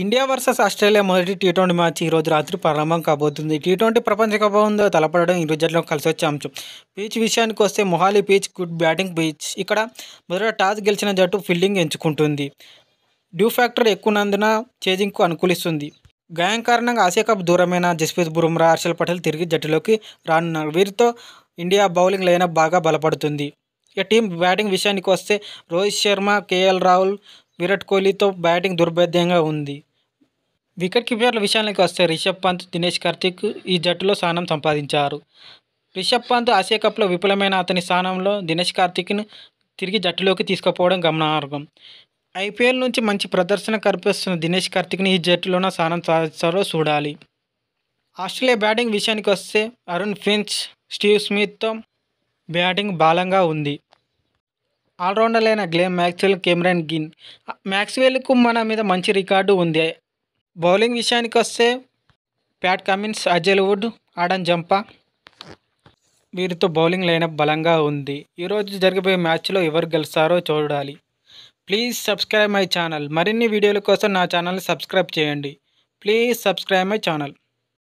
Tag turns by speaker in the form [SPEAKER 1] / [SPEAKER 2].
[SPEAKER 1] India versus Australia మొదటి T twenty match ఈరోజు రాత్రి ప్రారంభం కాబోతుంది టీ ట్వంటీ ప్రపంచ కప్ తలపడడం ఇరు జట్లు కలిసి వచ్చే అంశం పీచ్ విషయానికి వస్తే Mohali pitch good batting pitch ఇక్కడ మొదట టాస్ గెలిచిన జట్టు ఫీల్డింగ్ ఎంచుకుంటుంది డ్యూ ఫ్యాక్టర్ ఎక్కువనందున చేజింగ్కు అనుకూలిస్తుంది గాయం కారణంగా ఆసియా కప్ దూరమైన జస్ప్రీత్ బుమ్రా హర్షల్ పటేల్ తిరిగి జట్టులోకి రానున్నారు వీరితో ఇండియా బౌలింగ్ లైనప్ బాగా బలపడుతుంది ఇక టీం బ్యాటింగ్ విషయానికి వస్తే Rohit Sharma K L Rahul Virat batting దుర్భేద్యంగా ఉంది వికెట్ కీపర్ల విషయానికి వస్తే రిషబ్ పంత్ దినేష్ కార్తిక్ ఈ జట్టులో స్థానం సంపాదించారు రిషబ్ పంత్ ఆసియా కప్లో విఫలమైన అతని స్థానంలో దినేష్ కార్తిక్ను తిరిగి జట్టులోకి తీసుకుపోవడం గమనార్హం ఐపీఎల్ నుంచి మంచి ప్రదర్శన కనిపిస్తున్న దినేష్ కార్తిక్ని ఈ జట్టులోన స్థానం సాధిస్తారో చూడాలి ఆస్ట్రేలియా బ్యాటింగ్ విషయానికి వస్తే అరుణ్ ఫిన్స్ స్టీవ్ స్మిత్తో బ్యాటింగ్ బాలంగా ఉంది ఆల్రౌండర్ అయిన గ్లేమ్ మ్యాక్స్వెల్ కెమెరాన్ గిన్ మ్యాక్స్వెల్కు మన మీద మంచి రికార్డు ఉంది బౌలింగ్ విషయానికి వస్తే Pat Cummins Hazlewood Adam Zampa వీరితో బౌలింగ్ లైనప్ బలంగా ఉంది ఈరోజు జరిగిపోయే మ్యాచ్లో ఎవరు గెలుస్తారో చూడాలి ప్లీజ్ సబ్స్క్రైబ్ మై ఛానల్ మరిన్ని వీడియోల కోసం నా ఛానల్ని సబ్స్క్రైబ్ చేయండి ప్లీజ్ సబ్స్క్రైబ్ మై ఛానల్